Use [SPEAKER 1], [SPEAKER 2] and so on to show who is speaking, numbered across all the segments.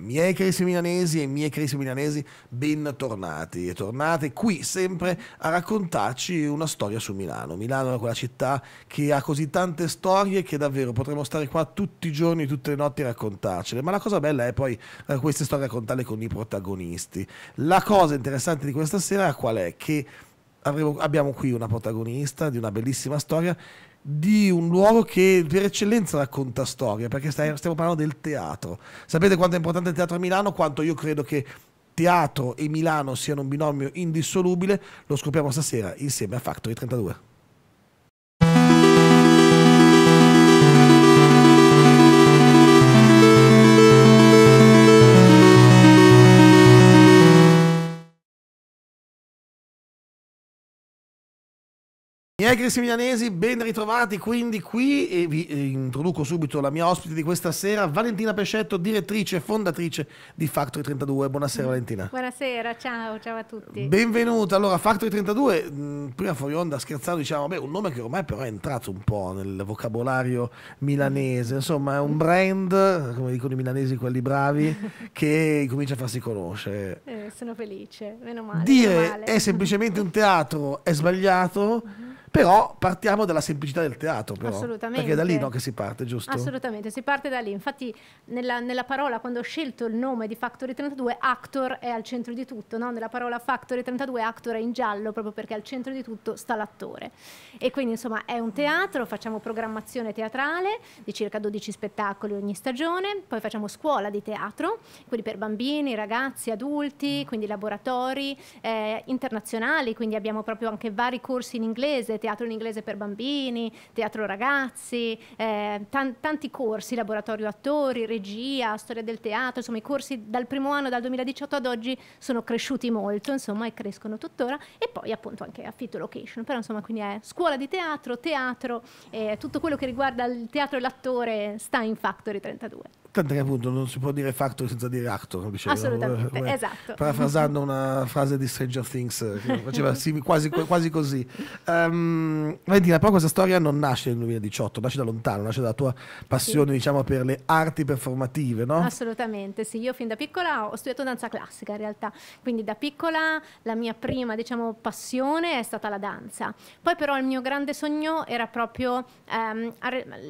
[SPEAKER 1] miei carissimi milanesi e miei carissimi milanesi, bentornati e tornate qui sempre a raccontarci una storia su Milano. Milano è quella città che ha così tante storie che davvero potremmo stare qua tutti i giorni, tutte le notti a raccontarcele, ma la cosa bella è poi eh, queste storie raccontarle con i protagonisti. La cosa interessante di questa sera qual è? Che avremo, abbiamo qui una protagonista di una bellissima storia di un luogo che per eccellenza racconta storie, perché stai, stiamo parlando del teatro. Sapete quanto è importante il teatro a Milano? Quanto io credo che teatro e Milano siano un binomio indissolubile? Lo scopriamo stasera insieme a Factory 32. Miei carissimi milanesi, ben ritrovati quindi qui e vi eh, introduco subito la mia ospite di questa sera, Valentina Pescetto, direttrice e fondatrice di Factory 32. Buonasera Valentina.
[SPEAKER 2] Buonasera, ciao, ciao a tutti.
[SPEAKER 1] Benvenuta. Allora, Factory 32, prima fuori onda scherzando diciamo, beh, un nome che ormai però è entrato un po' nel vocabolario milanese, insomma è un brand, come dicono i milanesi quelli bravi, che comincia a farsi conoscere.
[SPEAKER 2] Eh, sono felice, meno male. Dire meno male.
[SPEAKER 1] è semplicemente un teatro è sbagliato. Mhm. Però partiamo dalla semplicità del teatro, però, Assolutamente. perché è da lì no, che si parte, giusto? Assolutamente,
[SPEAKER 2] si parte da lì. Infatti nella, nella, parola, quando ho scelto il nome di Factory 32, Actor è al centro di tutto, no? nella parola Factory 32 Actor è in giallo, proprio perché al centro di tutto sta l'attore. E quindi insomma è un teatro, facciamo programmazione teatrale di circa 12 spettacoli ogni stagione, poi facciamo scuola di teatro, quindi per bambini, ragazzi, adulti, mm. quindi laboratori eh, internazionali, quindi abbiamo proprio anche vari corsi in inglese, teatro in inglese per bambini, teatro ragazzi, eh, tan tanti corsi, laboratorio attori, regia, storia del teatro, insomma i corsi dal primo anno, dal 2018 ad oggi, sono cresciuti molto, insomma, e crescono tuttora, e poi appunto anche affitto location, però insomma quindi è scuola di teatro, teatro, eh, tutto quello che riguarda il teatro e l'attore sta in Factory 32.
[SPEAKER 1] Tanto che appunto non si può dire factor senza dire actor, diciamo. Assolutamente, Beh, esatto. Parafrasando una frase di Stranger Things faceva sì, quasi, quasi, così. Um, Valentina, però questa storia non nasce nel 2018, nasce da lontano, nasce dalla tua passione sì. diciamo, per le arti performative, no?
[SPEAKER 2] Assolutamente, sì. Io fin da piccola ho studiato danza classica in realtà, quindi da piccola la mia prima diciamo, passione è stata la danza. Poi però il mio grande sogno era proprio um,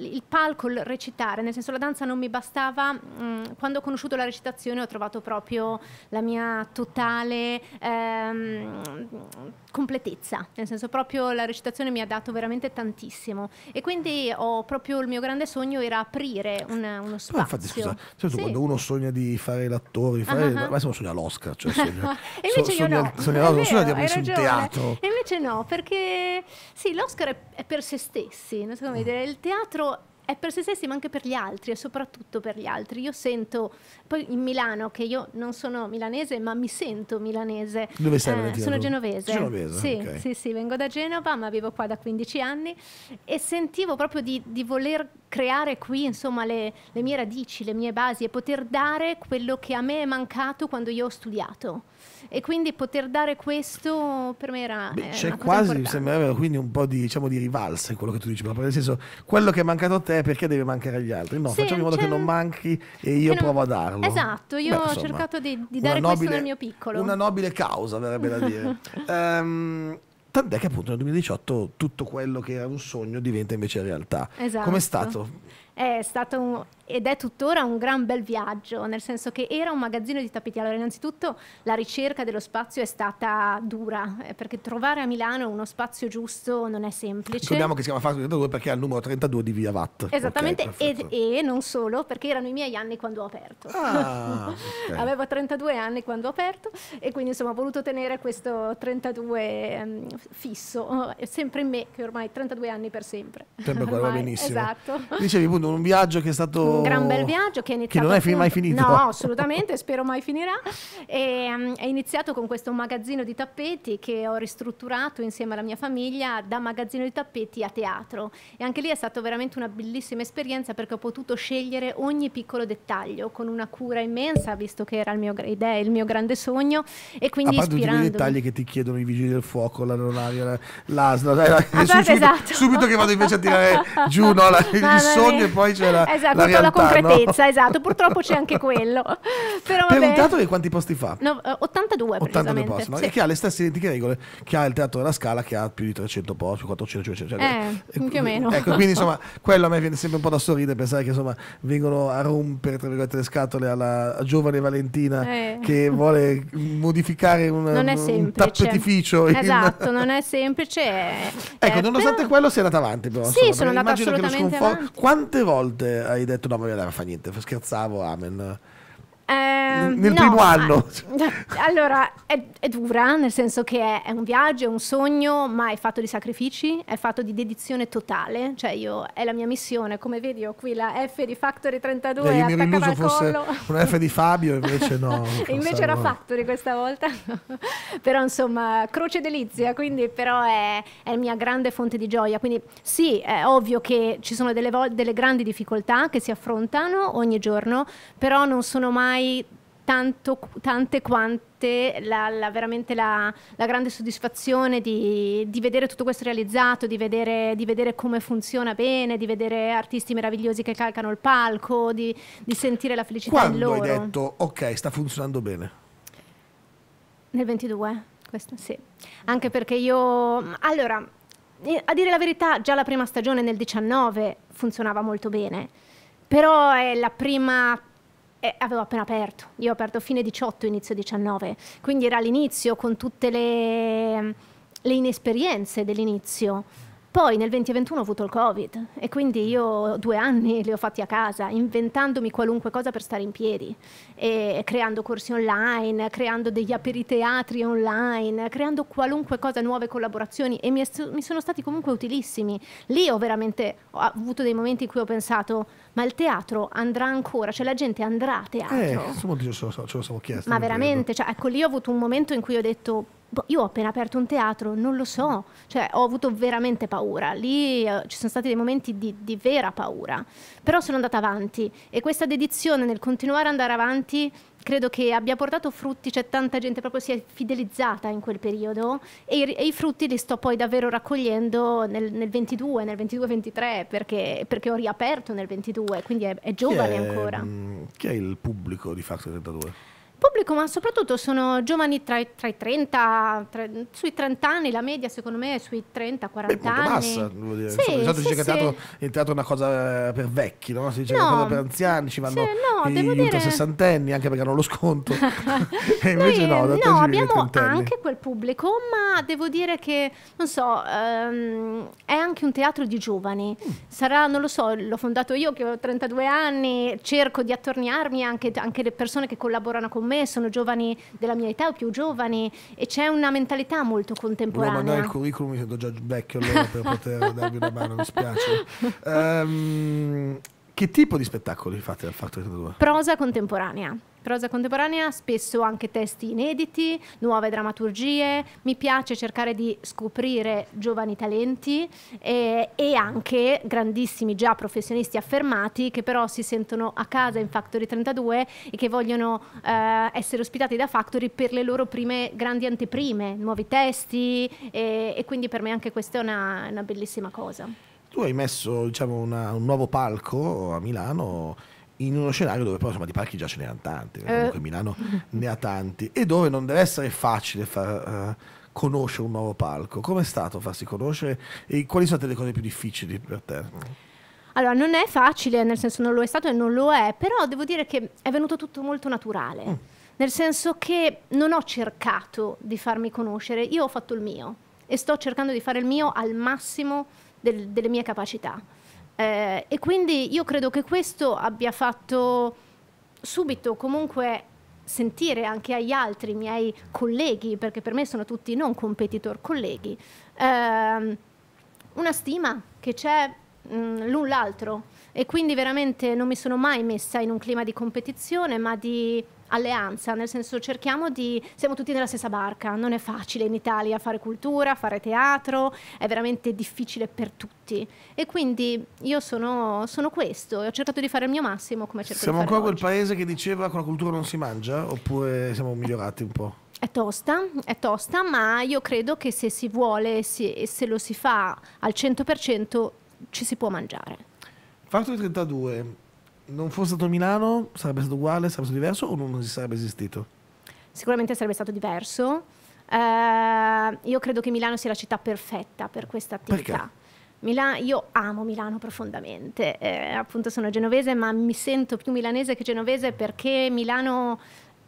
[SPEAKER 2] il palco, il recitare, nel senso la danza non mi bastava sembrava, mm, quando ho conosciuto la recitazione ho trovato proprio la mia totale ehm, completezza, nel senso proprio la recitazione mi ha dato veramente tantissimo e quindi ho proprio il mio grande sogno era aprire un, uno ah, spazio. Ma infatti scusa,
[SPEAKER 1] certo, sì. quando uno sogna di fare l'attore, di fare, uh ah, -huh. Ah, ma se uno sogna l'Oscar, cioè sogna,
[SPEAKER 2] e invece so, io sogna, no. sogna, vero, sogna di aprirsi un teatro. E invece no, perché sì, l'Oscar è, è, per se stessi, no? secondo me, mm. il teatro è per se stessi ma anche per gli altri e soprattutto per gli altri. Io sento, poi in Milano, che io non sono milanese ma mi sento milanese. Dove sei? Eh, sono genovese. Genovese? Sì, okay. sì, sì, vengo da Genova ma vivo qua da 15 anni e sentivo proprio di, di voler creare qui insomma le, le mie radici, le mie basi e poter dare quello che a me è mancato quando io ho studiato e quindi poter dare questo per me era... Beh, eh, c'è quasi, mi
[SPEAKER 1] sembrava quindi un po' di, diciamo, di rivalsa in quello che tu dici, proprio nel senso quello che è mancato a te perché deve mancare agli altri? No, sì, facciamo in modo che non manchi e io non... provo a darlo. Esatto, io Beh, ho cercato di, di dare nobile, questo nel mio piccolo. Una nobile causa, verrebbe da dire. um, Tant'è che appunto nel 2018 tutto quello che era un sogno diventa invece realtà.
[SPEAKER 2] Esatto. Com'è stato? È stato un, ed è tuttora un gran bel viaggio, nel senso che era un magazzino di tappeti. Allora, innanzitutto la ricerca dello spazio è stata dura, eh, perché trovare a Milano uno spazio giusto non è semplice. Ricordiamo che
[SPEAKER 1] si chiama Fast 32 perché è al numero 32 di Via Vatt. Esattamente, okay, ed,
[SPEAKER 2] e non solo, perché erano i miei anni quando ho aperto. Ah,
[SPEAKER 1] okay. Avevo
[SPEAKER 2] 32 anni quando ho aperto e quindi insomma ho voluto tenere questo 32 um, ehm, fisso, eh, sempre in me, che ormai 32 anni per sempre.
[SPEAKER 1] Sempre quello, va benissimo. Esatto. Dicevi appunto un viaggio che è stato un gran bel oh, viaggio
[SPEAKER 2] che è iniziato... Che non è fin- mai finito. No, assolutamente, spero mai finirà. E, um, è iniziato con questo magazzino di tappeti che ho ristrutturato insieme alla mia famiglia da magazzino di tappeti a teatro. E anche lì è stata veramente una bellissima esperienza perché ho potuto scegliere ogni piccolo dettaglio con una cura immensa, visto che era il mio, idea, il mio grande sogno. E quindi a parte tutti i dettagli
[SPEAKER 1] che ti chiedono i vigili del fuoco, l'aeronavia, la, l'ASLA, la, la, subito, esatto. subito, che vado invece a tirare giù no, la, il sogno e poi c'è la, esatto, la realtà la concretezza,
[SPEAKER 2] esatto, purtroppo c'è anche quello. Però, vabbè, per un teatro che
[SPEAKER 1] quanti posti fa? No,
[SPEAKER 2] 82, eh, 82 posti, no? sì. e che ha le
[SPEAKER 1] stesse identiche regole che ha il teatro della Scala che ha più di 300 posti, 400, 500, cioè, cioè,
[SPEAKER 2] cioè, eh, più o eh, meno. Ecco, quindi insomma,
[SPEAKER 1] quello a me viene sempre un po' da sorridere pensare che insomma vengono a rompere tra virgolette le scatole alla giovane Valentina eh. che vuole modificare un, un tappetificio. Esatto, in... non
[SPEAKER 2] è semplice. Eh.
[SPEAKER 1] Ecco, eh, nonostante però... quello sei andata avanti però. Sì, insomma, sono andata assolutamente avanti. Quante volte hai detto no, ma non era fa niente, scherzavo, amen.
[SPEAKER 2] Ehm, nel no, primo anno? Ma, allora, è, è, dura, nel senso che è, è, un viaggio, è un sogno, ma è fatto di sacrifici, è fatto di dedizione totale. Cioè, io è la mia missione. Come vedi, ho qui la F di Factory 32 eh, attaccata al collo. Una F
[SPEAKER 1] di Fabio, invece no. invece era no. Factory
[SPEAKER 2] questa volta. però, insomma, croce delizia, quindi però è, è mia grande fonte di gioia. Quindi sì, è ovvio che ci sono delle, delle grandi difficoltà che si affrontano ogni giorno, però non sono mai tanto, tante quante la, la, veramente la, la, grande soddisfazione di, di, vedere tutto questo realizzato, di vedere, di vedere, come funziona bene, di vedere artisti meravigliosi che calcano il palco, di, di sentire la felicità Quando in loro. Quando hai
[SPEAKER 1] detto ok, sta funzionando bene?
[SPEAKER 2] Nel 22, questo sì. Anche perché io... Allora, a dire la verità, già la prima stagione nel 19 funzionava molto bene, però è la prima eh, avevo appena aperto, io ho aperto fine 18, inizio 19, quindi era l'inizio con tutte le, le inesperienze dell'inizio poi nel 2021 ho avuto il Covid e quindi io due anni li ho fatti a casa, inventandomi qualunque cosa per stare in piedi, creando corsi online, creando degli aperiteatri online, creando qualunque cosa, nuove collaborazioni e mi, mi sono stati comunque utilissimi. Lì ho veramente ho avuto dei momenti in cui ho pensato ma il teatro andrà ancora, cioè la gente andrà a teatro. Eh, insomma,
[SPEAKER 1] ce lo siamo chiesti. Ma veramente,
[SPEAKER 2] cioè, ecco lì ho avuto un momento in cui ho detto boh, io ho appena aperto un teatro, non lo so, cioè ho avuto veramente paura, lì eh, ci sono stati dei momenti di, di, vera paura, però sono andata avanti e questa dedizione nel continuare ad andare avanti credo che abbia portato frutti, cioè tanta gente proprio si è fidelizzata in quel periodo e i, e i frutti li sto poi davvero raccogliendo nel, nel 22, nel 22-23 perché, perché, ho riaperto nel 22, quindi è, è giovane chi è, ancora. Mm,
[SPEAKER 1] chi è il pubblico di Factor 32?
[SPEAKER 2] pubblico, ma soprattutto sono giovani tra, tra i 30, tra, sui 30 anni, la media secondo me è sui 30-40 anni. Bassa, devo dire. Sì, Insomma, di solito sì, dice sì. che
[SPEAKER 1] il teatro, è una cosa eh, per vecchi, no? si dice no, una cosa per anziani, ci vanno sì, no, i dire... sessantenni anche perché hanno lo sconto. e invece Noi, no, no abbiamo anche
[SPEAKER 2] quel pubblico, ma devo dire che, non so, um, è anche un teatro di giovani. Mm. Sarà, non lo so, l'ho fondato io che ho 32 anni, cerco di attorniarmi anche, anche le persone che collaborano con me me, sono giovani della mia età o più giovani e c'è una mentalità molto contemporanea. No, mandare il
[SPEAKER 1] curriculum mi sento già vecchio allora per poter darvi una mano, mi
[SPEAKER 2] spiace.
[SPEAKER 1] Um, Che tipo di spettacoli fate al Fatto 32?
[SPEAKER 2] Prosa contemporanea. Prosa contemporanea, spesso anche testi inediti, nuove drammaturgie. Mi piace cercare di scoprire giovani talenti e, eh, e, anche grandissimi già professionisti affermati che però si sentono a casa in Factory 32 e che vogliono eh, essere ospitati da Factory per le loro prime grandi anteprime, nuovi testi e, eh, e quindi per me anche questa è una, una bellissima cosa
[SPEAKER 1] tu hai messo diciamo, una, un nuovo palco a Milano in uno scenario dove però insomma di palchi già ce ne hanno tanti, eh. comunque Milano ne ha tanti e dove non deve essere facile far uh, conoscere un nuovo palco. Com'è stato farsi conoscere e quali sono state le cose più difficili per te?
[SPEAKER 2] Allora, non è facile, nel senso non lo è stato e non lo è, però devo dire che è venuto tutto molto naturale. Mm. Nel senso che non ho cercato di farmi conoscere, io ho fatto il mio e sto cercando di fare il mio al massimo del, delle mie capacità. Eh, e quindi io credo che questo abbia fatto subito comunque sentire anche agli altri miei colleghi, perché per me sono tutti non competitor colleghi, ehm, una stima che c'è mm, l'un l'altro e quindi veramente non mi sono mai messa in un clima di competizione ma di alleanza, nel senso cerchiamo di, siamo tutti nella stessa barca, non è facile in Italia fare cultura, fare teatro, è veramente difficile per tutti e quindi io sono, sono questo e ho cercato di fare il mio massimo come cerco siamo di fare Siamo ancora quel
[SPEAKER 1] paese che diceva con la cultura non si mangia oppure siamo migliorati un po'?
[SPEAKER 2] È tosta, è tosta, ma io credo che se si vuole e se lo si fa al 100% ci si può mangiare.
[SPEAKER 1] Fatto 32, non fosse stato Milano, sarebbe stato uguale, sarebbe stato diverso o non sarebbe esistito?
[SPEAKER 2] Sicuramente sarebbe stato diverso. Uh, io credo che Milano sia la città perfetta per questa attività. Perché? Milano, io amo Milano profondamente, eh, appunto sono genovese ma mi sento più milanese che genovese perché Milano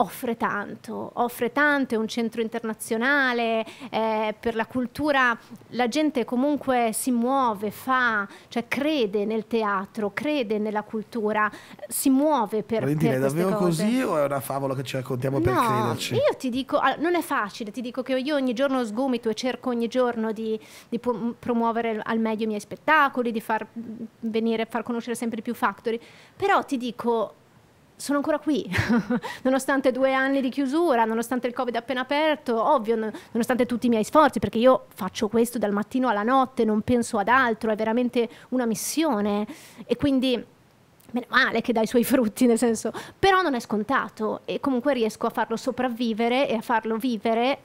[SPEAKER 2] offre tanto, offre tanto, è un centro internazionale, eh, per la cultura la gente comunque si muove, fa, cioè crede nel teatro, crede nella cultura, si muove per, Valentina, per è davvero cose. così o
[SPEAKER 1] è una favola che ci raccontiamo no, per crederci? io
[SPEAKER 2] ti dico, ah, non è facile, ti dico che io ogni giorno sgomito e cerco ogni giorno di, di promuovere al meglio i miei spettacoli, di far mm, venire, far conoscere sempre più Factory, però ti dico sono ancora qui, nonostante due anni di chiusura, nonostante il Covid appena aperto, ovvio, nonostante tutti i miei sforzi, perché io faccio questo dal mattino alla notte, non penso ad altro, è veramente una missione e quindi meno male che dà i suoi frutti, nel senso, però non è scontato e comunque riesco a farlo sopravvivere e a farlo vivere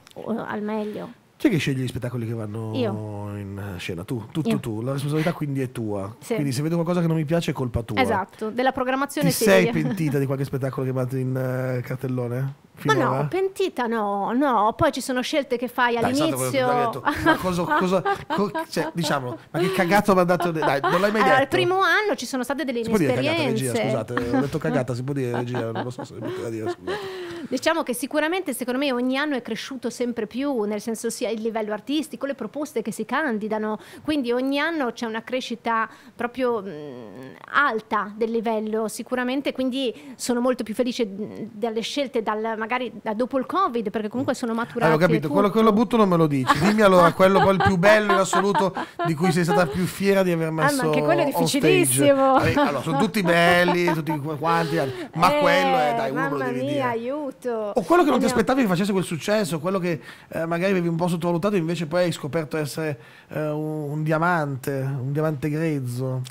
[SPEAKER 2] al meglio.
[SPEAKER 1] Cioè, chi che sceglie gli spettacoli che vanno Io. in eh, scena? Tu, tu, tu, tu, la responsabilità quindi è tua. Sì. Quindi se vedo qualcosa che non mi piace è colpa tua. Esatto,
[SPEAKER 2] della programmazione Ti seria. sei pentita
[SPEAKER 1] di qualche spettacolo che vado in uh, cartellone? Finora? Ma no,
[SPEAKER 2] pentita no, no, poi ci sono scelte che fai dai, all'inizio. ma cosa, cosa co,
[SPEAKER 1] cioè, diciamo, ma che cagato mi ha dato, dai, non l'hai mai detto. allora, il primo
[SPEAKER 2] anno ci sono state delle si inesperienze. Si può dire cagata regia, scusate, ho detto cagata,
[SPEAKER 1] si può dire regia, non lo so se mi poteva dire,
[SPEAKER 2] scusate. Diciamo che sicuramente secondo me ogni anno è cresciuto sempre più, nel senso sia il livello artistico, le proposte che si candidano, quindi ogni anno c'è una crescita proprio mh, mm, alta del livello sicuramente, quindi sono molto più felice mm, delle scelte dal, magari da dopo il Covid perché comunque sono eh, maturati. Ah, ho capito, quello che
[SPEAKER 1] lo butto non me lo dici, dimmi allora quello poi il più bello in assoluto di cui sei stata più fiera di aver messo. Ah, ma anche quello è difficilissimo. Allora, sono tutti belli, tutti quanti, ma eh, quello è dai, uno lo devi mia, dire.
[SPEAKER 2] Aiuto aiuto. O quello che non ti aspettavi
[SPEAKER 1] che facesse quel successo, quello che eh, magari avevi un po' sottovalutato e invece poi hai scoperto essere eh, un, un diamante, un diamante grezzo.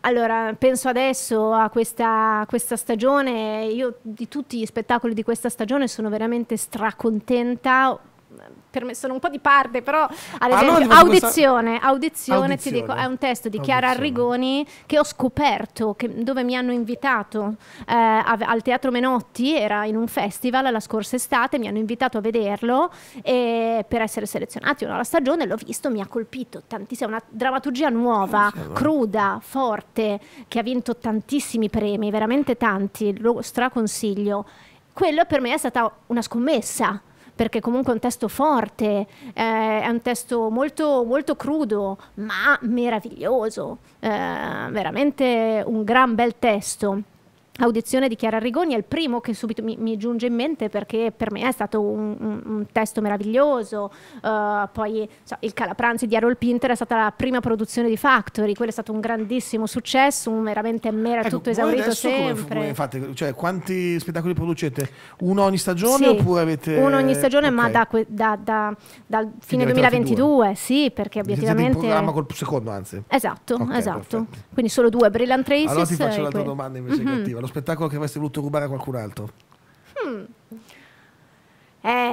[SPEAKER 2] Allora, penso adesso a questa, a questa, stagione, io di tutti gli spettacoli di questa stagione sono veramente stracontenta per me sono un po' di parte, però ad ah, esempio, ah, no, audizione, audizione, audizione, ti dico, è un testo di Chiara Arrigoni che ho scoperto, che, dove mi hanno invitato eh, a, al Teatro Menotti, era in un festival la scorsa estate, mi hanno invitato a vederlo e, per essere selezionati alla stagione, l'ho visto, mi ha colpito tantissimo, una drammaturgia nuova, oh, cruda, forte, che ha vinto tantissimi premi, veramente tanti, lo straconsiglio. Quello per me è stata una scommessa perché comunque è un testo forte, eh, è un testo molto, molto crudo, ma meraviglioso, eh, veramente un gran bel testo audizione di Chiara Rigoni è il primo che subito mi, mi giunge in mente perché per me è stato un, un, un testo meraviglioso, uh, poi so, il Calapranzi di Harold Pinter è stata la prima produzione di Factory, quello è stato un grandissimo successo, un veramente mera ecco, tutto esaurito sempre. Come, come
[SPEAKER 1] fate? Cioè, quanti spettacoli producete? Uno ogni stagione sì, oppure avete... Uno ogni stagione okay. ma da,
[SPEAKER 2] da, da, dal fine 2022, sì perché obiettivamente... Siete in programma col
[SPEAKER 1] secondo anzi.
[SPEAKER 2] Esatto, okay, esatto. Perfetto. Quindi solo due, Brilliant Traces. Allora ti faccio l'altra domanda invece mm -hmm. cattiva
[SPEAKER 1] lo spettacolo che avresti voluto rubare a qualcun altro?
[SPEAKER 2] Hmm.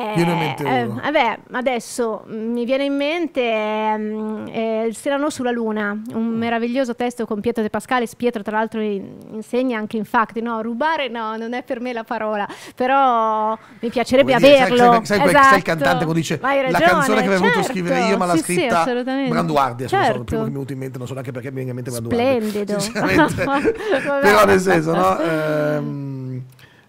[SPEAKER 2] Eh, Io ne mente eh, uno. Eh, vabbè, adesso mi viene in mente ehm, eh, Il Serano sulla Luna, un mm. meraviglioso testo con Pietro De Pascalis. Pietro, tra l'altro, insegna anche infatti, no, rubare no, non è per me la parola, però mi piacerebbe dire, averlo. Sai, sai, sai, esatto. sai, il esatto. cantante quando dice ragione, la canzone che avevo certo. voluto scrivere io, ma l'ha sì, scritta sì, Branduardia. Certo. Sono il primo che mi
[SPEAKER 1] è venuto in mente, non so neanche perché mi viene in mente
[SPEAKER 2] Branduardia. Splendido. però nel senso, no?
[SPEAKER 1] Ehm,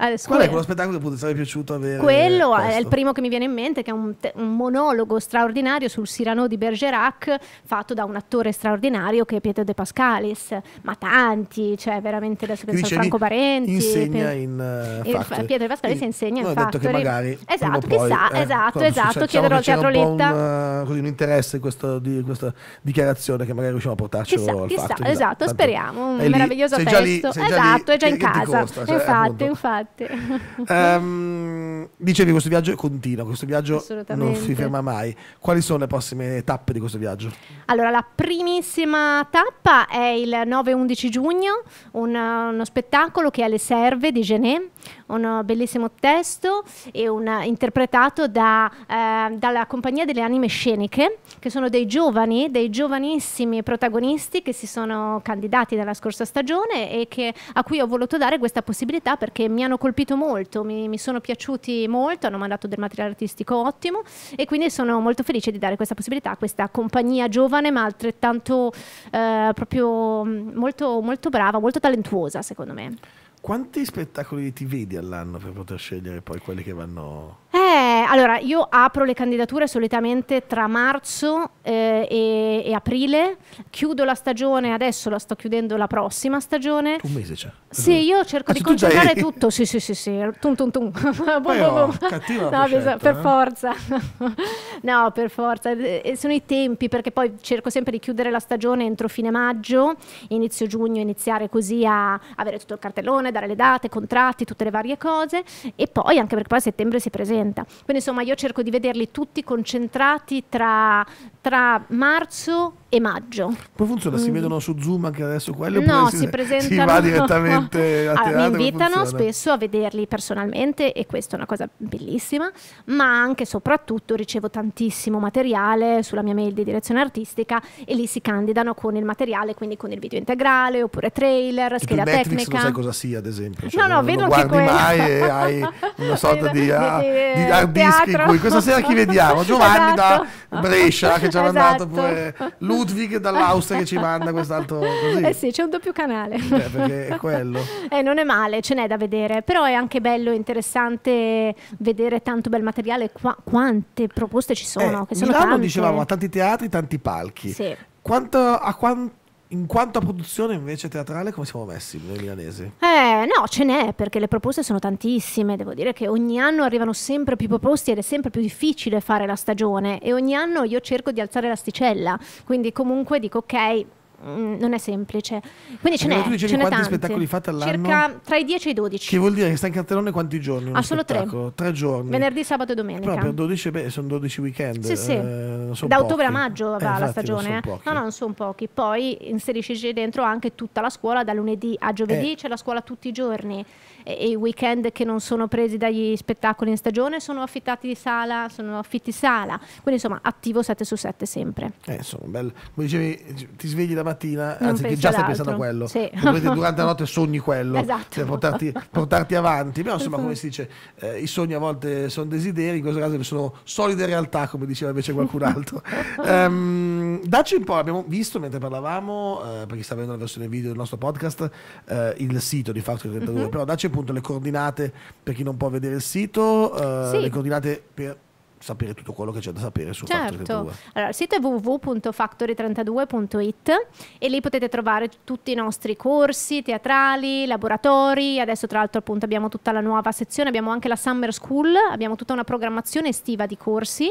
[SPEAKER 1] Ah, Qual è quello spettacolo che potrebbe sarebbe piaciuto avere? Quello questo? è il primo
[SPEAKER 2] che mi viene in mente, che è un, te- un monologo straordinario sul Cyrano di Bergerac, fatto da un attore straordinario che è Pietro De Pascalis, ma tanti, cioè veramente adesso penso dicevi, a Franco Parenti. Insegna per...
[SPEAKER 1] in uh, Factory. Pietro De Pascalis e insegna in Factory. detto che magari Esatto, chissà, eh, esatto, esatto, chiederò al Teatro Letta. Un, uh, eh, un interesse questo, di questa dichiarazione che magari riusciamo a portarci chissà, al chissà, Factory. Esatto, tanto. speriamo, un meraviglioso testo. esatto, lì, è già in casa. Costa, cioè, infatti,
[SPEAKER 2] infatti. Grazie.
[SPEAKER 1] Um, dicevi, questo viaggio è continuo, questo viaggio non si ferma mai. Quali sono le prossime tappe di questo viaggio?
[SPEAKER 2] Allora, la primissima tappa è il 9-11 giugno, un, uno spettacolo che è alle serve di Genè, un bellissimo testo e un, interpretato da, eh, dalla compagnia delle anime sceniche, che sono dei giovani, dei giovanissimi protagonisti che si sono candidati nella scorsa stagione e che, a cui ho voluto dare questa possibilità perché mi hanno colpito molto, mi, mi sono piaciuti molto, hanno mandato del materiale artistico ottimo e quindi sono molto felice di dare questa possibilità a questa compagnia giovane ma altrettanto eh, proprio mm, molto, molto brava, molto talentuosa secondo me.
[SPEAKER 1] Quanti spettacoli ti vedi all'anno per poter scegliere poi quelli che vanno?
[SPEAKER 2] Eh, eh, allora, io apro le candidature solitamente tra marzo eh, e, e, aprile, chiudo la stagione, adesso la sto chiudendo la prossima stagione. Un mese c'è. Sì, io cerco ah, di concentrare tutto, sì sì sì sì, tum tum tum. Però, eh, oh, oh, no, scelta, per eh? forza. no, per forza. E eh, sono i tempi perché poi cerco sempre di chiudere la stagione entro fine maggio, inizio giugno, iniziare così a avere tutto il cartellone, dare le date, contratti, tutte le varie cose e poi anche perché poi a settembre si presenta. Quindi quindi insomma io cerco di vederli tutti concentrati tra, tra marzo e maggio. Poi
[SPEAKER 1] funziona, mm. si vedono su Zoom anche adesso quello? No, si, si presentano. Si va direttamente a allora, ah, Mi invitano spesso
[SPEAKER 2] a vederli personalmente e questa è una cosa bellissima, ma anche e soprattutto ricevo tantissimo materiale sulla mia mail di direzione artistica e lì si candidano con il materiale, quindi con il video integrale oppure trailer, scheda Netflix tecnica. Non sai
[SPEAKER 1] cosa sia ad esempio. Cioè, no, no, non vedo non anche quello. mai e hai una sorta di, ah, di, di, dischi in questa sera chi vediamo? Giovanni esatto. da Brescia che ci ha esatto. mandato pure Ludwig dall'Austria che ci manda quest'altro così. Eh sì,
[SPEAKER 2] c'è un doppio canale. Eh, perché è
[SPEAKER 1] quello.
[SPEAKER 2] Eh, non è male, ce n'è da vedere, però è anche bello e interessante vedere tanto bel materiale, Qua quante proposte ci sono, eh, che sono Milano tante. dicevamo, a
[SPEAKER 1] tanti teatri, tanti palchi. Sì. Quanto, a quanto in quanto a produzione invece teatrale, come siamo messi noi milanesi?
[SPEAKER 2] Eh, no, ce n'è perché le proposte sono tantissime. Devo dire che ogni anno arrivano sempre più proposte ed è sempre più difficile fare la stagione. E ogni anno io cerco di alzare l'asticella. Quindi, comunque, dico ok Mm, non è semplice. Quindi ce n'è. Tu dicevi ce quanti tanti. spettacoli fate all'anno? Circa tra i 10 e i 12. Che
[SPEAKER 1] vuol dire che stai in cartellone quanti giorni? Ah, solo tre. Tre giorni. Venerdì,
[SPEAKER 2] sabato e domenica. Proprio
[SPEAKER 1] 12, beh, sono 12 weekend. Sì, sì. Eh, da ottobre a maggio eh, va eh, la stagione. Non no, no,
[SPEAKER 2] non sono pochi. Poi inserisci dentro anche tutta la scuola, da lunedì a giovedì eh. c'è la scuola tutti i giorni. E, e i weekend che non sono presi dagli spettacoli in stagione sono affittati di sala, sono affitti sala. Quindi insomma attivo 7 su 7 sempre.
[SPEAKER 1] Eh, insomma, bello. Come dicevi, ti svegli davanti mattina, anzi che già stai pensando a quello, sì. durante la notte sogni quello, esatto. cioè portarti, portarti, avanti, però insomma come si dice, eh, i sogni a volte sono desideri, in questo caso sono solide realtà come diceva invece qualcun altro. um, dacci un po', abbiamo visto mentre parlavamo, eh, chi sta vedendo la versione video del nostro podcast, eh, il sito di Factory 32, mm -hmm. però dacci appunto le coordinate per chi non può vedere il sito, eh, sì. le coordinate per sapere tutto quello che c'è da sapere su certo. Factory 32.
[SPEAKER 2] Allora, il sito è www.factory32.it e lì potete trovare tutti i nostri corsi teatrali, laboratori, adesso tra l'altro appunto abbiamo tutta la nuova sezione, abbiamo anche la Summer School, abbiamo tutta una programmazione estiva di corsi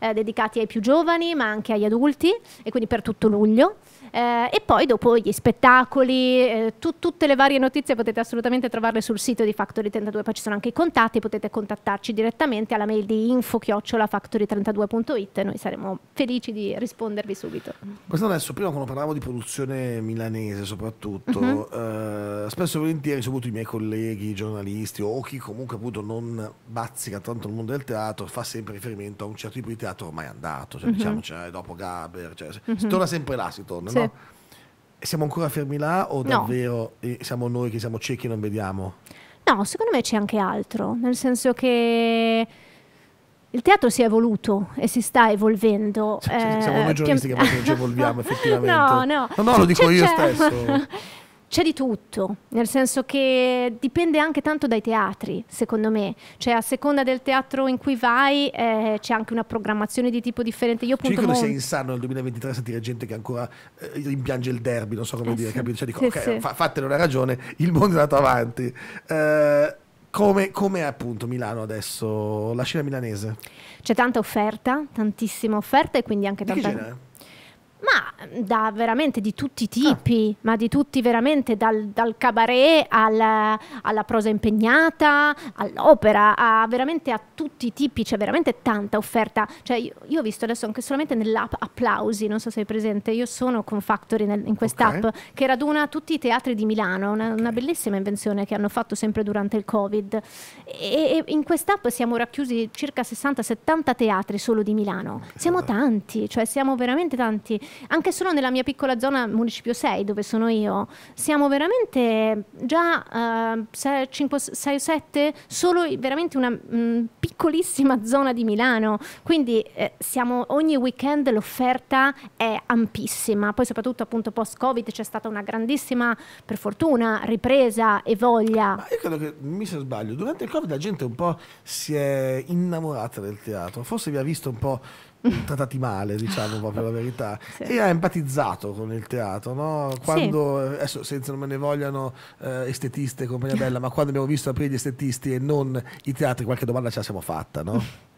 [SPEAKER 2] eh, dedicati ai più giovani ma anche agli adulti e quindi per tutto luglio. Eh, e poi dopo gli spettacoli, eh, tu, tutte le varie notizie potete assolutamente trovarle sul sito di Factory 32, poi ci sono anche i contatti, potete contattarci direttamente alla mail di info chioccio factory32.it e noi saremo felici di rispondervi subito.
[SPEAKER 1] Questo adesso, prima quando parlavo di produzione milanese soprattutto, uh-huh. eh, spesso e volentieri soprattutto i miei colleghi giornalisti o chi comunque appunto non bazzica tanto il mondo del teatro fa sempre riferimento a un certo tipo di teatro ormai andato, cioè, uh-huh. diciamo cioè, dopo Gaber, cioè, uh-huh. si mhm. torna sempre là, si torna, sì. no? Siamo ancora fermi là o davvero no. Eh, siamo noi che siamo ciechi e non vediamo?
[SPEAKER 2] No, secondo me c'è anche altro, nel senso che il teatro si è evoluto e si sta evolvendo. Sì, eh, siamo noi giornalisti che, che ci
[SPEAKER 1] evolviamo effettivamente. No, no. No, no lo dico io stesso.
[SPEAKER 2] C'è di tutto, nel senso che dipende anche tanto dai teatri, secondo me. Cioè, a seconda del teatro in cui vai, eh, c'è anche una programmazione di tipo differente. Io appunto. Credo sia
[SPEAKER 1] insano nel 2023 sentire gente che ancora eh, rimpiange il derby, non so come eh dire, sì. capito? Cioè, dico, sì, ok, sì. Fa fatene una ragione, il mondo è andato avanti. Eh, come, come, è appunto Milano adesso, la scena milanese?
[SPEAKER 2] C'è tanta offerta, tantissima offerta e quindi anche tanta... Di che genere? Ma mm, da veramente di tutti i ah. tipi, ah. ma di tutti veramente, dal, dal cabaret al, alla prosa impegnata, all'opera, a, veramente a tutti i tipi, c'è veramente tanta offerta. Cioè, io, io, ho visto adesso anche solamente nell'app Applausi, non so se sei presente, io sono con Factory nel, in quest'app okay. che raduna tutti i teatri di Milano, una, okay. una, bellissima invenzione che hanno fatto sempre durante il Covid. E, e in quest'app siamo racchiusi circa 60-70 teatri solo di Milano. Siamo tanti, cioè siamo veramente tanti anche solo nella mia piccola zona, municipio 6, dove sono io, siamo veramente già uh, 5, 6 o 7, solo veramente una mh, mm, piccolissima zona di Milano, quindi eh, siamo, ogni weekend l'offerta è ampissima, poi soprattutto appunto post-Covid c'è stata una grandissima, per fortuna, ripresa e voglia. Ma
[SPEAKER 1] io credo che, mi se sbaglio, durante il Covid la gente un po' si è innamorata del teatro, forse vi ha visto un po' trattati male, diciamo proprio la verità, sì. e ha empatizzato con il teatro, no? quando, sì. Eh, adesso senza non me ne vogliano eh, estetiste e compagnia bella, ma quando abbiamo visto aprire gli estetisti e non i teatri, qualche domanda ce la siamo fatta, no?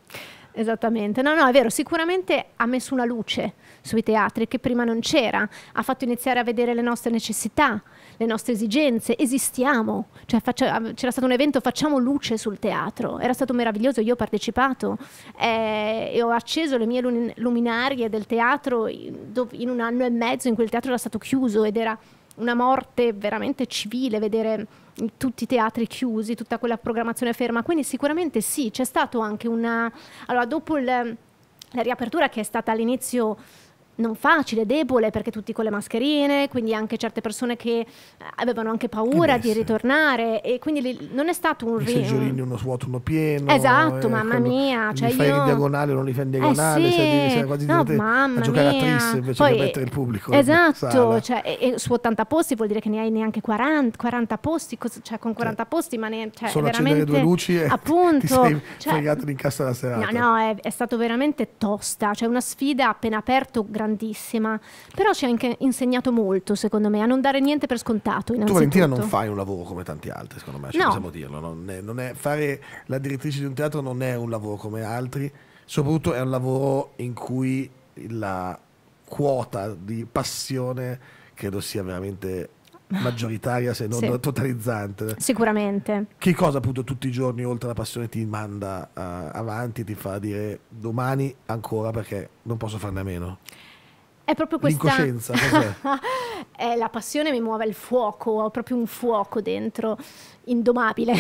[SPEAKER 2] Esattamente, no, no, è vero, sicuramente ha messo una luce sui teatri che prima non c'era, ha fatto iniziare a vedere le nostre necessità, le nostre esigenze, esistiamo. Cioè, faccia, c'era stato un evento Facciamo luce sul teatro, era stato meraviglioso, io ho partecipato eh, e ho acceso le mie luminarie del teatro in un anno e mezzo in cui il teatro era stato chiuso ed era una morte veramente civile vedere mm, tutti i teatri chiusi, tutta quella programmazione ferma. Quindi sicuramente sì, c'è stato anche una... Allora, dopo il, la riapertura che è stata all'inizio non facile, debole perché tutti con le mascherine, quindi anche certe persone che eh, avevano anche paura eh di ritornare e quindi non è stato un rischio. I seggiolini
[SPEAKER 1] uno vuoto, uno pieno.
[SPEAKER 2] Esatto, eh, mamma mia. Cioè li fai io... in diagonale
[SPEAKER 1] o non li fai in eh diagonale, eh sì, sei, sei quasi no, mamma a giocare mia. tris invece Poi, che mettere il pubblico. Esatto,
[SPEAKER 2] cioè, e, e su 80 posti vuol dire che ne hai neanche 40, 40 posti, cosa, cioè con 40 cioè, posti ma ne cioè, Solo veramente... due luci e appunto, ti sei cioè, fregato
[SPEAKER 1] l'incasso della serata. No,
[SPEAKER 2] no, è, è stato veramente tosta, cioè una sfida appena aperto, grazie grandissima, però ci ha anche insegnato molto, secondo me, a non dare niente per scontato. Tu Valentina non fai
[SPEAKER 1] un lavoro come tanti altri, secondo me, no. possiamo dirlo. Non è, non è, fare la direttrice di un teatro non è un lavoro come altri, soprattutto è un lavoro in cui la quota di passione credo sia veramente maggioritaria se non sì. totalizzante.
[SPEAKER 2] Sicuramente.
[SPEAKER 1] Che cosa appunto tutti i giorni oltre alla passione ti manda uh, avanti, ti fa dire domani ancora perché non posso farne a meno.
[SPEAKER 2] È proprio questa... è la passione mi muove il fuoco, ho proprio un fuoco dentro, indomabile,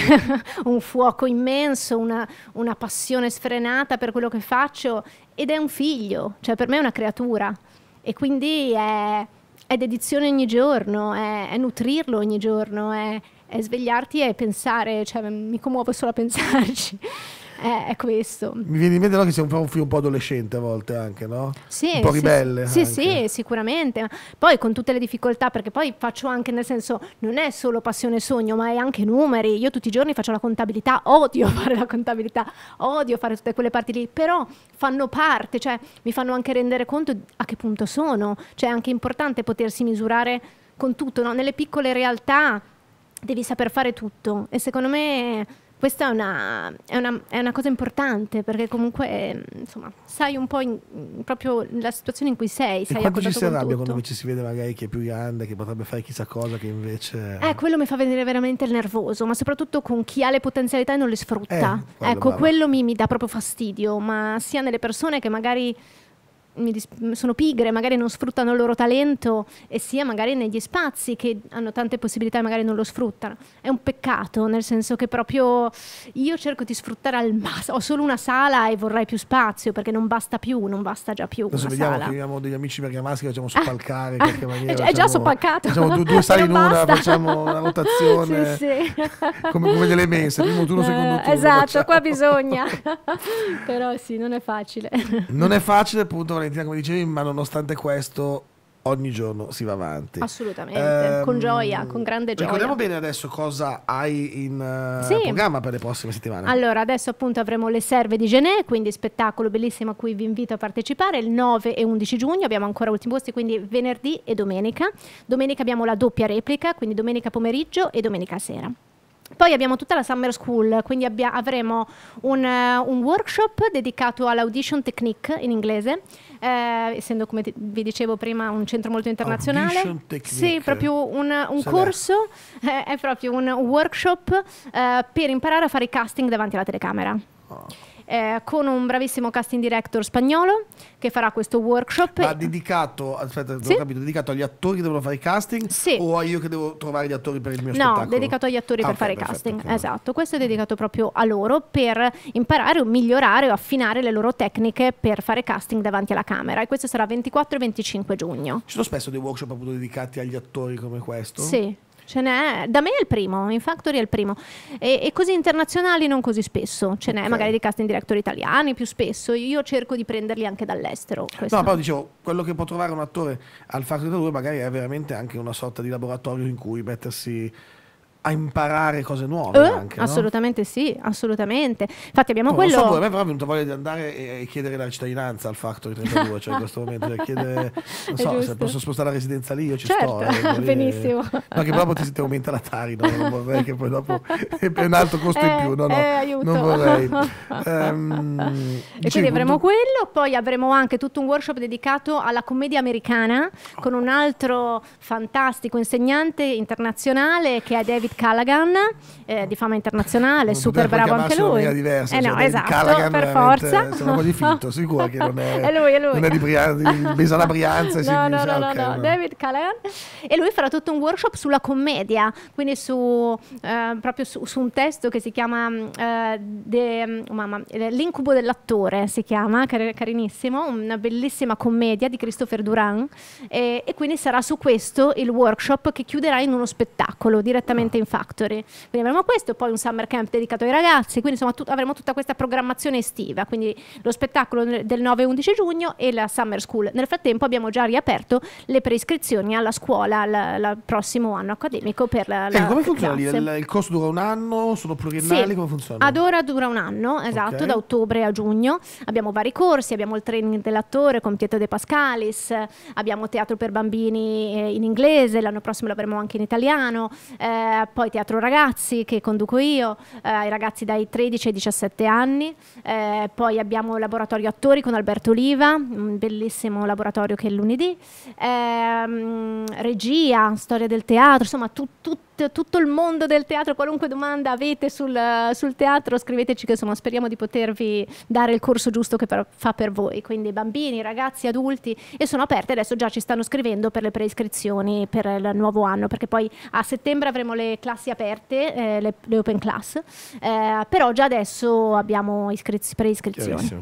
[SPEAKER 2] un fuoco immenso, una, una, passione sfrenata per quello che faccio ed è un figlio, cioè per me è una creatura e quindi è, è dedizione ogni giorno, è, è, nutrirlo ogni giorno, è, è svegliarti e pensare, cioè mi commuovo solo a pensarci. Eh, è questo. Mi
[SPEAKER 1] viene in mente no, che sei un, film un po' adolescente a volte anche, no? Sì. Un po' ribelle. Sì, sì,
[SPEAKER 2] sicuramente. Poi con tutte le difficoltà, perché poi faccio anche nel senso, non è solo passione e sogno, ma è anche numeri. Io tutti i giorni faccio la contabilità, odio fare la contabilità, odio fare tutte quelle parti lì, però fanno parte, cioè mi fanno anche rendere conto a che punto sono. Cioè è anche importante potersi misurare con tutto, no? nelle piccole realtà devi saper fare tutto e secondo me questa è una, è, una, è una, cosa importante perché comunque ehm, insomma, sai un po' in, proprio la situazione in cui sei. sei e quanto ci si arrabbia
[SPEAKER 1] quando ci si vede magari che è più grande, che potrebbe fare chissà cosa, che invece... Eh,
[SPEAKER 2] quello mi fa venire veramente il nervoso, ma soprattutto con chi ha le potenzialità e non le sfrutta. Eh, ecco, bravo. quello mi, mi dà proprio fastidio, ma sia nelle persone che magari sono pigre, magari non sfruttano il loro talento e sia magari negli spazi che hanno tante possibilità e magari non lo sfruttano. È un peccato, nel senso che proprio io cerco di sfruttare al massimo, ho solo una sala e vorrei più spazio perché non basta più, non basta già più. Adesso vediamo, sala.
[SPEAKER 1] chiamiamo degli amici perché maschi, facciamo spalcare. ah, in maniera. È già, facciamo, soppalcato. Facciamo due, due sale in una, facciamo una rotazione. sì,
[SPEAKER 2] sì. Come, come, delle
[SPEAKER 1] messe, primo turno, eh, secondo turno. Esatto,
[SPEAKER 2] qua bisogna. Però sì, non è facile.
[SPEAKER 1] Non è facile, appunto Valentina, come dicevi, ma nonostante questo ogni giorno si va avanti. Assolutamente, ehm, con gioia,
[SPEAKER 2] con grande gioia. Ricordiamo bene
[SPEAKER 1] adesso cosa hai in uh, sì. programma per le prossime settimane. Allora,
[SPEAKER 2] adesso appunto avremo le serve di Genè, quindi spettacolo bellissimo a cui vi invito a partecipare il 9 e 11 giugno, abbiamo ancora ultimi posti, quindi venerdì e domenica. Domenica abbiamo la doppia replica, quindi domenica pomeriggio e domenica sera. Poi abbiamo tutta la Summer School, quindi avremo un, uh, un workshop dedicato all'audition technique in inglese, eh, essendo come vi dicevo prima un centro molto internazionale. Sì, proprio un, un corso, eh, è proprio un workshop eh, per imparare a fare i casting davanti alla telecamera. Oh eh, con un bravissimo casting director spagnolo che farà questo workshop. Ma
[SPEAKER 1] dedicato, aspetta, sì? capito, dedicato agli attori che devono fare i casting sì. o io che devo trovare gli attori per il mio no, spettacolo? No, dedicato agli attori ah, per okay, fare i casting, okay.
[SPEAKER 2] esatto. Questo è dedicato proprio a loro per imparare o migliorare o affinare le loro tecniche per fare casting davanti alla camera e questo sarà 24 e 25 giugno. Ci sono
[SPEAKER 1] spesso dei workshop appunto dedicati agli attori come questo? Sì.
[SPEAKER 2] Ce n'è, da me è il primo, in Factory è il primo. E, e così internazionali non così spesso. Ce n'è okay. magari di casting director italiani più spesso. Io cerco di prenderli anche dall'estero. Questo. No, però
[SPEAKER 1] dicevo, quello che può trovare un attore al Factory 2 magari è veramente anche una sorta di laboratorio in cui mettersi a imparare cose nuove. Eh, anche, assolutamente
[SPEAKER 2] no? sì, assolutamente. Infatti abbiamo no, quello... Non so voi, a me
[SPEAKER 1] però è venuto voglia di andare e, e, chiedere la cittadinanza al Factory 32, cioè in questo momento cioè chiedere, non so, se posso spostare la residenza lì, io ci certo. sto. Eh, Benissimo. Eh, no, che proprio ti, aumenta la Tari, no? non vorrei che poi dopo è un altro costo eh, in più, no, no, eh, aiuto. non vorrei.
[SPEAKER 2] Um, e quindi avremo punto... quello, poi avremo anche tutto un workshop dedicato alla commedia americana con un altro fantastico insegnante internazionale che è David David Callaghan eh, di fama internazionale, non super bravo anche lui. Diversa, eh no, cioè, esatto, Callaghan, per forza. Eh, sono quasi finto,
[SPEAKER 1] sicuro che non è, è, lui, è lui. Non è di Brianza, di Brianza. No, no, no, no, okay, no, no, David
[SPEAKER 2] Callaghan. E lui farà tutto un workshop sulla commedia, quindi su, eh, proprio su, su, un testo che si chiama de, mm, eh, mm, oh mamma, eh, L'incubo dell'attore, si chiama, car- carinissimo, una bellissima commedia di Christopher Durand. e quindi sarà su questo il workshop che chiuderà in uno spettacolo direttamente ah. in Dream Factory. Quindi avremo questo, poi un summer camp dedicato ai ragazzi, quindi insomma tut- avremo tutta questa programmazione estiva, quindi lo spettacolo del 9 e 11 giugno e la summer school. Nel frattempo abbiamo già riaperto le preiscrizioni alla scuola al prossimo anno accademico per la, la eh, come funziona Il,
[SPEAKER 1] il, costo dura un anno? Sono pluriennali? Sì. Come funziona? Ad
[SPEAKER 2] ora dura un anno, esatto, okay. da ottobre a giugno. Abbiamo vari corsi, abbiamo il training dell'attore con Pietro De Pascalis, abbiamo teatro per bambini eh, in inglese, l'anno prossimo l'avremo anche in italiano, eh, poi Teatro Ragazzi che conduco io, eh, ai ragazzi dai 13 ai 17 anni, eh, poi abbiamo il Laboratorio Attori con Alberto Oliva, un bellissimo laboratorio che è lunedì, ehm, regia, storia del teatro, insomma tutto tu, tutto il mondo del teatro, qualunque domanda avete sul, sul teatro, scriveteci che insomma, speriamo di potervi dare il corso giusto che per, fa per voi, quindi bambini, ragazzi, adulti e sono aperte, adesso già ci stanno scrivendo per le preiscrizioni per il nuovo anno, perché poi a settembre avremo le classi aperte, eh, le, le, open class, eh, però già adesso abbiamo iscriz- preiscrizioni.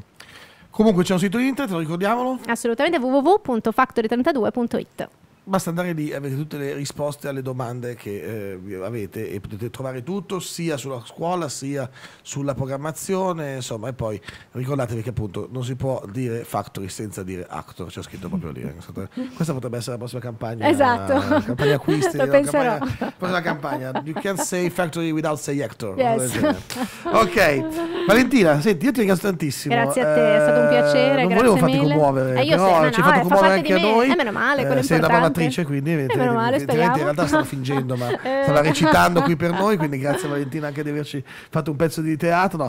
[SPEAKER 1] Comunque c'è un sito internet, ricordiamolo.
[SPEAKER 2] Assolutamente www.factory32.it.
[SPEAKER 1] Basta andare lì, avete tutte le risposte alle domande che eh, avete e potete trovare tutto sia sulla scuola sia sulla programmazione, insomma, e poi ricordatevi che appunto non si può dire factory senza dire actor, c'è scritto proprio lì. Eh, Questa potrebbe essere la prossima campagna. Esatto. Una campagna acquisti, la campagna, prossima campagna. You can't say factory without say actor. Yes. Ok. Valentina, senti, io ti ringrazio tantissimo. Grazie a te, è stato un eh, piacere. Non volevo farti commuovere, eh, però no, ci hai no, fatto eh, commuovere anche a noi. E eh, meno
[SPEAKER 2] male, eh, quello è importante attrice,
[SPEAKER 1] quindi evidentemente eh, in realtà stava fingendo, ma stava eh. recitando qui per noi, quindi grazie Valentina anche di averci fatto un pezzo di teatro. No,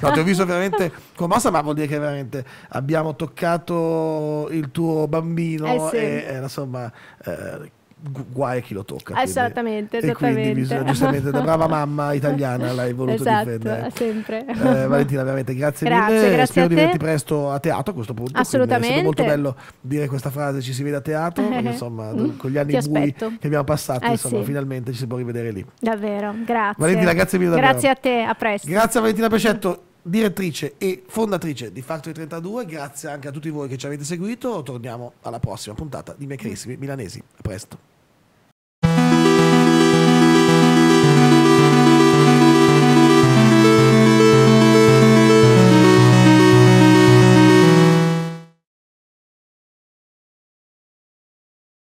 [SPEAKER 1] no ti ho visto veramente commossa, ma vuol dire che veramente abbiamo toccato il tuo bambino eh sì. e, e eh, insomma... Eh, guai a chi lo tocca. Esattamente, quindi, esattamente. quindi bisogna, giustamente, da brava mamma italiana l'hai voluto esatto, difendere.
[SPEAKER 2] sempre. Eh, Valentina,
[SPEAKER 1] veramente grazie, grazie mille. Grazie Spero di vederti presto a teatro a questo punto. Assolutamente. È molto bello dire questa frase, ci si vede a teatro, insomma, mm, con gli anni bui che abbiamo passato, eh, insomma, sì. finalmente ci si può rivedere lì.
[SPEAKER 2] Davvero, grazie. Valentina, grazie mille davvero. Grazie a te, a presto. Grazie a Valentina Pescetto
[SPEAKER 1] direttrice e fondatrice di Factory 32. Grazie anche a tutti voi che ci avete seguito. Torniamo alla prossima puntata di Mecrissimi Milanesi. A presto.